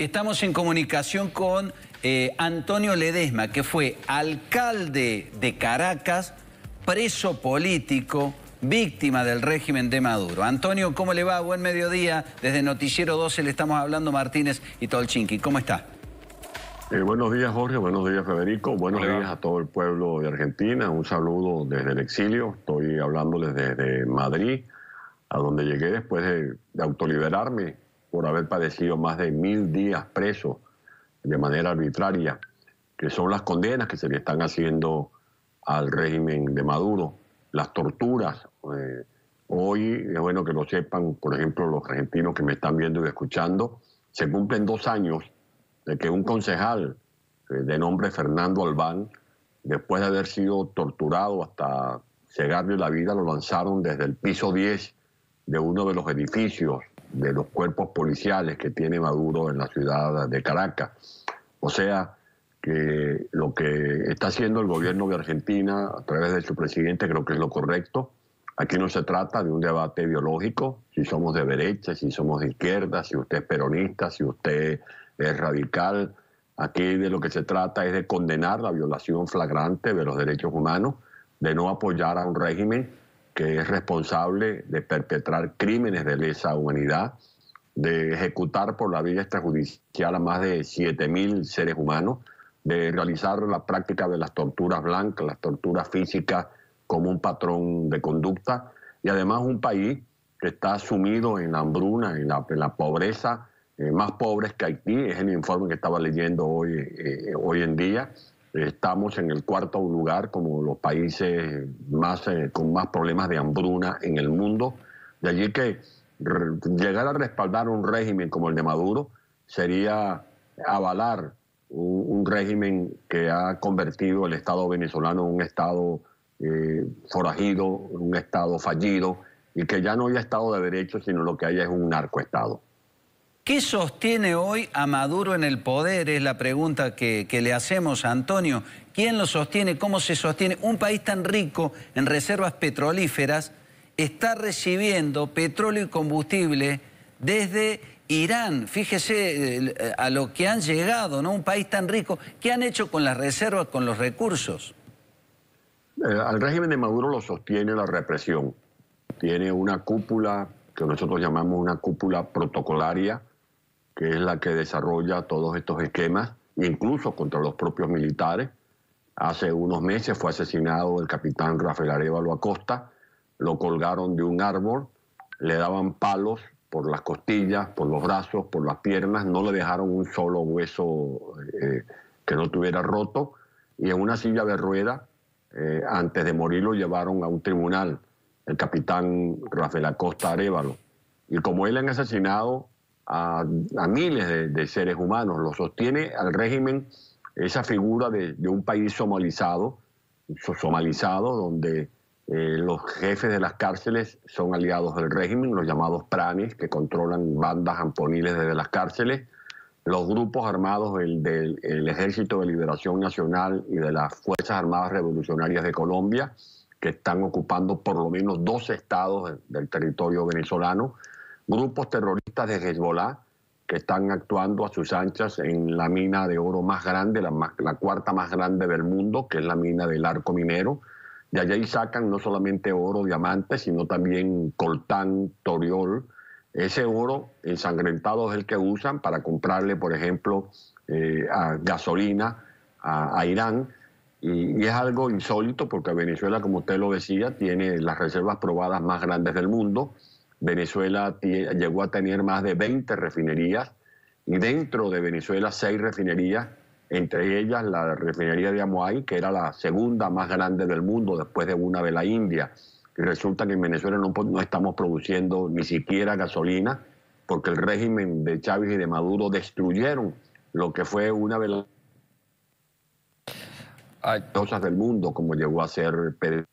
Estamos en comunicación con eh, Antonio Ledesma, que fue alcalde de Caracas, preso político, víctima del régimen de Maduro. Antonio, ¿cómo le va? Buen mediodía. Desde Noticiero 12 le estamos hablando Martínez y Tolchinki. ¿Cómo está? Eh, buenos días, Jorge. Buenos días, Federico. Buenos días a todo el pueblo de Argentina. Un saludo desde el exilio. Estoy hablándoles desde Madrid, a donde llegué después de autoliberarme por haber padecido más de mil días preso de manera arbitraria, que son las condenas que se le están haciendo al régimen de Maduro, las torturas. Eh, hoy es bueno que lo sepan, por ejemplo, los argentinos que me están viendo y escuchando, se cumplen dos años de que un concejal eh, de nombre Fernando Albán, después de haber sido torturado hasta cegarle la vida, lo lanzaron desde el piso 10 de uno de los edificios de los cuerpos policiales que tiene Maduro en la ciudad de Caracas. O sea, que lo que está haciendo el gobierno de Argentina a través de su presidente creo que es lo correcto. Aquí no se trata de un debate biológico, si somos de derecha, si somos de izquierda, si usted es peronista, si usted es radical. Aquí de lo que se trata es de condenar la violación flagrante de los derechos humanos, de no apoyar a un régimen que es responsable de perpetrar crímenes de lesa humanidad, de ejecutar por la vía extrajudicial a más de 7.000 seres humanos, de realizar la práctica de las torturas blancas, las torturas físicas como un patrón de conducta, y además un país que está sumido en la hambruna, en la, pobreza, eh, más pobres que Haití, es el informe que estaba leyendo hoy, eh, eh, hoy en día, Estamos en el cuarto lugar como los países más, eh, con más problemas de hambruna en el mundo. De allí que llegar a respaldar un régimen como el de Maduro sería avalar un, régimen que ha convertido el Estado venezolano en un Estado eh, forajido, un Estado fallido y que ya no haya Estado de Derecho, sino lo que hay es un narcoestado. ¿Qué sostiene hoy a Maduro en el poder? Es la pregunta que, le hacemos a Antonio. ¿Quién lo sostiene? ¿Cómo se sostiene? Un país tan rico en reservas petrolíferas está recibiendo petróleo y combustible desde Irán. Fíjese eh, a lo que han llegado, ¿no? Un país tan rico. ¿Qué han hecho con las reservas, con los recursos? Eh, al régimen de Maduro lo sostiene la represión. Tiene una cúpula que nosotros llamamos una cúpula protocolaria, que es la que desarrolla todos estos esquemas, incluso contra los propios militares. Hace unos meses fue asesinado el capitán Rafael Arevalo Acosta, lo colgaron de un árbol, le daban palos por las costillas, por los brazos, por las piernas, no le dejaron un solo hueso eh, que no tuviera roto, y en una silla de rueda, eh, antes de morir, lo llevaron a un tribunal, el capitán Rafael Acosta Arevalo. Y como él han asesinado a, miles de, seres humanos, lo sostiene al régimen esa figura de, un país somalizado, somalizado donde eh, los jefes de las cárceles son aliados del régimen, los llamados pranes, que controlan bandas amponiles desde las cárceles, los grupos armados del, Ejército de Liberación Nacional y de las Fuerzas Armadas Revolucionarias de Colombia, que están ocupando por lo menos dos estados del territorio venezolano, grupos terroristas de Hezbollah que están actuando a sus anchas en la mina de oro más grande, la, cuarta más grande del mundo, que es la mina del arco minero. De allí sacan no solamente oro, diamantes, sino también coltán, toriol. Ese oro ensangrentado es el que usan para comprarle, por ejemplo, eh, gasolina a, Irán. y, es algo insólito porque Venezuela, como usted lo decía, tiene las reservas probadas más grandes del mundo Venezuela llegó a tener más de 20 refinerías y dentro de Venezuela seis refinerías, entre ellas la refinería de Amoay, que era la segunda más grande del mundo después de una de la India. Y resulta que en Venezuela no, estamos produciendo ni siquiera gasolina porque el régimen de Chávez y de Maduro destruyeron lo que fue una de las cosas del mundo, como llegó a ser Pedro.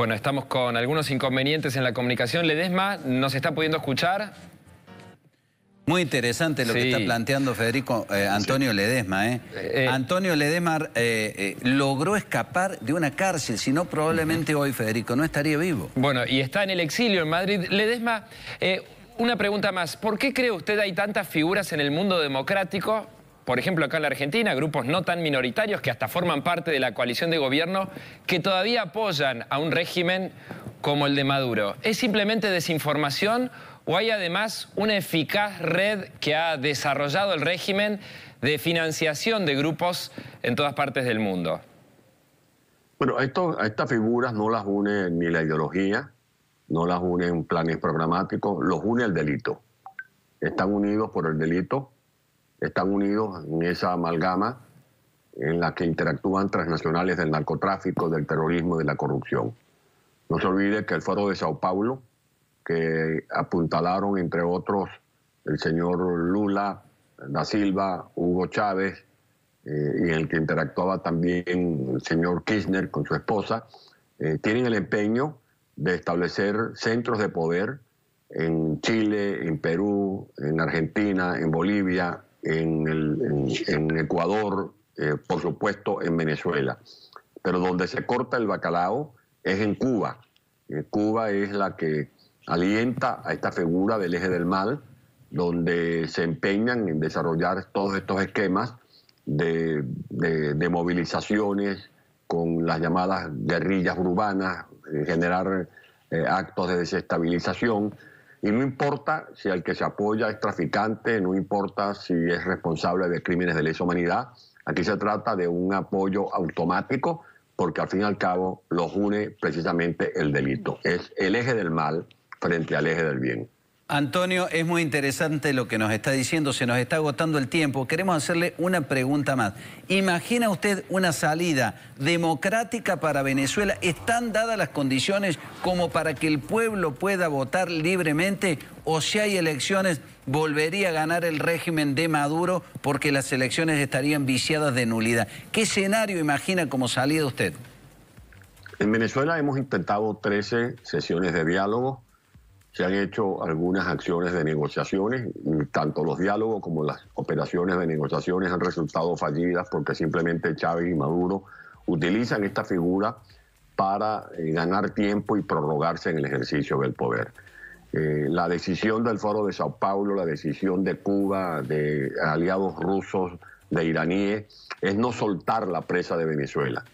Bueno, estamos con algunos inconvenientes en la comunicación. Ledesma, ¿nos está pudiendo escuchar? Muy interesante lo que está planteando Federico eh, Antonio Ledesma. Eh. Eh, Antonio Ledesma logró escapar de una cárcel, si no probablemente hoy Federico no estaría vivo. Bueno, y está en el exilio en Madrid. Ledesma, una pregunta más. ¿Por qué cree usted hay tantas figuras en el mundo democrático por ejemplo, acá en la Argentina, grupos no tan minoritarios que hasta forman parte de la coalición de gobierno, que todavía apoyan a un régimen como el de Maduro. ¿Es simplemente desinformación o hay además una eficaz red que ha desarrollado el régimen de financiación de grupos en todas partes del mundo? Bueno, a, estas figuras no las une ni la ideología, no las une planes programáticos, los une el delito. Están unidos por el delito están unidos en esa amalgama en la que interactúan transnacionales del narcotráfico, del terrorismo de la corrupción. No se olvide que el foro de Sao Paulo, que apuntalaron entre otros el señor Lula, Da Silva, Hugo Chávez, eh, y en el que interactuaba también el señor Kirchner con su esposa, eh, tienen el empeño de establecer centros de poder en Chile, en Perú, en Argentina, en Bolivia, en, Ecuador, eh, por supuesto en Venezuela. Pero donde se corta el bacalao es en Cuba. Eh, Cuba es la que alienta a esta figura del eje del mal, donde se empeñan en desarrollar todos estos esquemas de, movilizaciones con las llamadas guerrillas urbanas, eh, generar actos de desestabilización y no importa si al que se apoya es traficante, no importa si es responsable de crímenes de lesa humanidad, aquí se trata de un apoyo automático porque al fin y al cabo los une precisamente el delito. Es el eje del mal frente al eje del bien. Antonio, es muy interesante lo que nos está diciendo, se nos está agotando el tiempo. Queremos hacerle una pregunta más. ¿Imagina usted una salida democrática para Venezuela? ¿Están dadas las condiciones como para que el pueblo pueda votar libremente? ¿O si hay elecciones, volvería a ganar el régimen de Maduro porque las elecciones estarían viciadas de nulidad? ¿Qué escenario imagina como salida usted? En Venezuela hemos intentado 13 sesiones de diálogo se han hecho algunas acciones de negociaciones, tanto los diálogos como las operaciones de negociaciones han resultado fallidas porque simplemente Chávez y Maduro utilizan esta figura para eh, ganar tiempo y prorrogarse en el ejercicio del poder. Eh, la decisión del Foro de Sao Paulo, la decisión de Cuba, de aliados rusos, de iraníes, es no soltar la presa de Venezuela.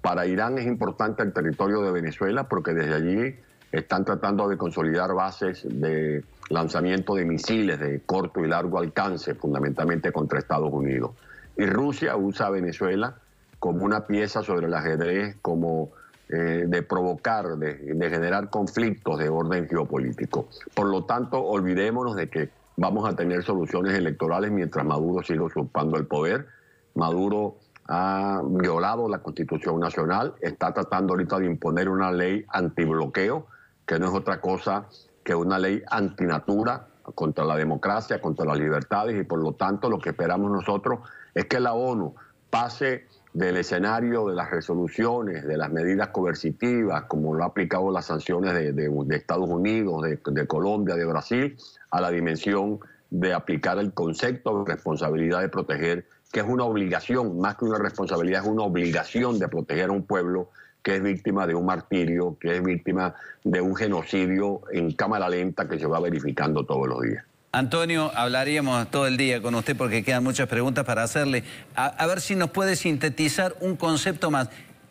Para Irán es importante el territorio de Venezuela porque desde allí están tratando de consolidar bases de lanzamiento de misiles de corto y largo alcance, fundamentalmente contra Estados Unidos. Y Rusia usa a Venezuela como una pieza sobre el ajedrez, como eh, de provocar, de, de generar conflictos de orden geopolítico. Por lo tanto, olvidémonos de que vamos a tener soluciones electorales mientras Maduro siga usurpando el poder. Maduro ha violado la Constitución Nacional, está tratando ahorita de imponer una ley antibloqueo que no es otra cosa que una ley antinatura contra la democracia, contra las libertades y por lo tanto lo que esperamos nosotros es que la ONU pase del escenario de las resoluciones, de las medidas coercitivas, como lo ha aplicado las sanciones de, Estados Unidos, de, Colombia, de Brasil, a la dimensión de aplicar el concepto de responsabilidad de proteger, que es una obligación, más que una responsabilidad, es una obligación de proteger a un pueblo que es víctima de un martirio, que es víctima de un genocidio en cámara lenta que se va verificando todos los días. Antonio, hablaríamos todo el día con usted porque quedan muchas preguntas para hacerle. A, ver si nos puede sintetizar un concepto más.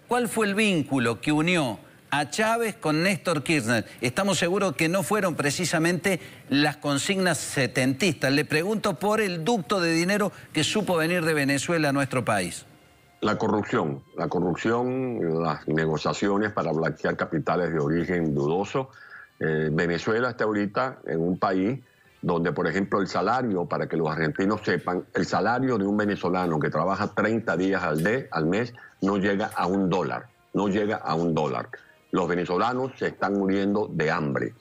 ¿Cuál fue el vínculo que unió a Chávez con Néstor Kirchner? Estamos seguros que no fueron precisamente las consignas setentistas. Le pregunto por el ducto de dinero que supo venir de Venezuela a nuestro país. La corrupción, la corrupción, las negociaciones para blanquear capitales de origen dudoso. Eh, Venezuela está ahorita en un país donde, por ejemplo, el salario, para que los argentinos sepan, el salario de un venezolano que trabaja 30 días al, al mes no llega a un dólar, no llega a un dólar. Los venezolanos se están muriendo de hambre.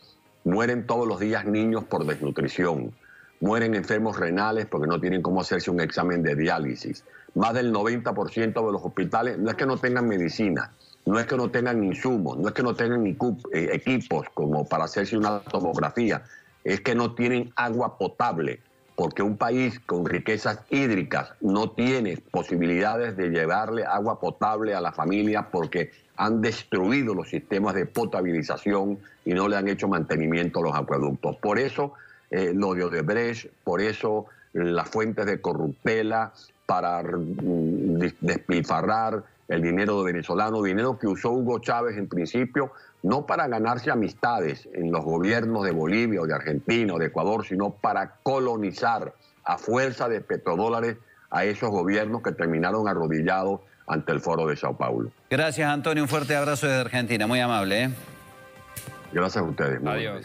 Mueren todos los días niños por desnutrición. Mueren enfermos renales porque no tienen cómo hacerse un examen de diálisis más del 90% de los hospitales no es que no tengan medicina, no es que no tengan insumos, no es que no tengan eh, equipos como para hacerse una tomografía, es que no tienen agua potable, porque un país con riquezas hídricas no tiene posibilidades de llevarle agua potable a la familia porque han destruido los sistemas de potabilización y no le han hecho mantenimiento a los acueductos. Por eso eh, lo de Odebrecht, por eso las fuentes de corruptela, para mm, despilfarrar el dinero de venezolano, dinero que usó Hugo Chávez en principio, no para ganarse amistades en los gobiernos de Bolivia o de Argentina o de Ecuador, sino para colonizar a fuerza de petrodólares a esos gobiernos que terminaron arrodillados ante el foro de Sao Paulo. Gracias, Antonio. Un fuerte abrazo desde Argentina. Muy amable. ¿eh? Gracias a ustedes. Adiós.